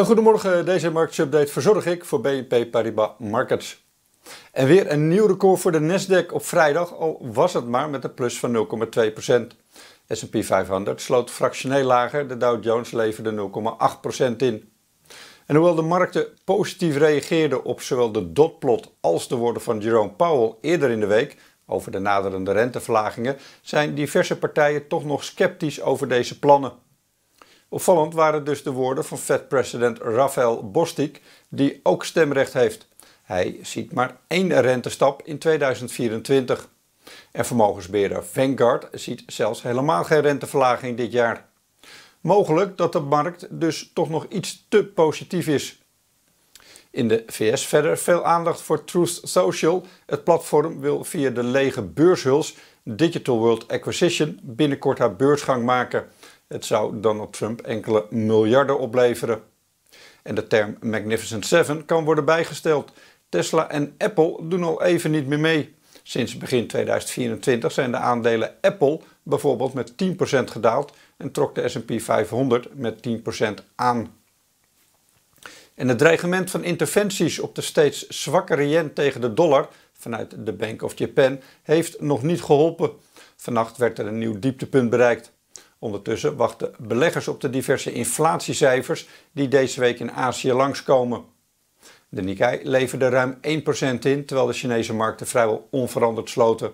goedemorgen, deze marktsupdate verzorg ik voor BNP Paribas Markets. En weer een nieuw record voor de Nasdaq op vrijdag, al was het maar met een plus van 0,2%. S&P 500 sloot fractioneel lager, de Dow Jones leverde 0,8% in. En hoewel de markten positief reageerden op zowel de dotplot als de woorden van Jerome Powell eerder in de week over de naderende renteverlagingen, zijn diverse partijen toch nog sceptisch over deze plannen. Opvallend waren dus de woorden van Fed-president Rafael Bostic, die ook stemrecht heeft. Hij ziet maar één rentestap in 2024. En vermogensbeheerder Vanguard ziet zelfs helemaal geen renteverlaging dit jaar. Mogelijk dat de markt dus toch nog iets te positief is. In de VS verder veel aandacht voor Truth Social. Het platform wil via de lege beurshuls Digital World Acquisition binnenkort haar beursgang maken. Het zou Donald Trump enkele miljarden opleveren. En de term Magnificent Seven kan worden bijgesteld. Tesla en Apple doen al even niet meer mee. Sinds begin 2024 zijn de aandelen Apple bijvoorbeeld met 10% gedaald en trok de SP 500 met 10% aan. En het dreigement van interventies op de steeds zwakkere yen tegen de dollar vanuit de Bank of Japan heeft nog niet geholpen. Vannacht werd er een nieuw dieptepunt bereikt. Ondertussen wachten beleggers op de diverse inflatiecijfers die deze week in Azië langskomen. De Nikkei leverde ruim 1% in, terwijl de Chinese markten vrijwel onveranderd sloten.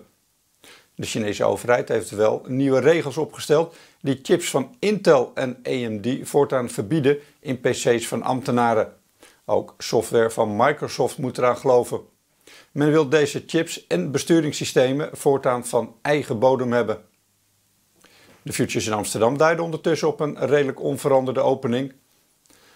De Chinese overheid heeft wel nieuwe regels opgesteld die chips van Intel en AMD voortaan verbieden in PC's van ambtenaren. Ook software van Microsoft moet eraan geloven. Men wil deze chips en besturingssystemen voortaan van eigen bodem hebben. De futures in Amsterdam duiden ondertussen op een redelijk onveranderde opening.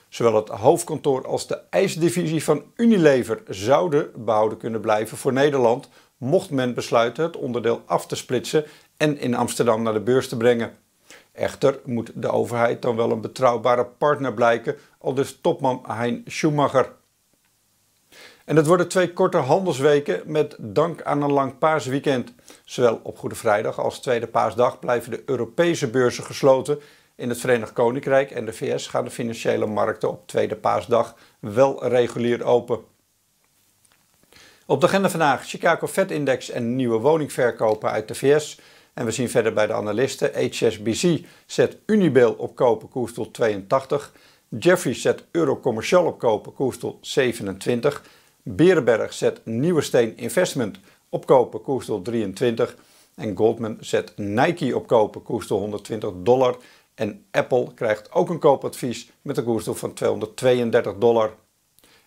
Zowel het hoofdkantoor als de ijsdivisie van Unilever zouden behouden kunnen blijven voor Nederland, mocht men besluiten het onderdeel af te splitsen en in Amsterdam naar de beurs te brengen. Echter moet de overheid dan wel een betrouwbare partner blijken, al dus topman Hein Schumacher. En dat worden twee korte handelsweken met dank aan een lang paasweekend. Zowel op Goede Vrijdag als Tweede Paasdag blijven de Europese beurzen gesloten. In het Verenigd Koninkrijk en de VS gaan de financiële markten op Tweede Paasdag wel regulier open. Op de agenda vandaag Chicago Fed Index en nieuwe woningverkopen uit de VS. En we zien verder bij de analisten HSBC zet Unibail op kopen koers tot 82. Jeffrey zet Eurocommercial op kopen koers tot 27. Berenberg zet Nieuwe Steen Investment opkopen koersdoel 23. En Goldman zet Nike opkopen koersdoel 120 dollar. En Apple krijgt ook een koopadvies met een koersdoel van 232 dollar.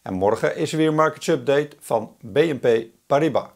En morgen is er weer een markets update van BNP Paribas.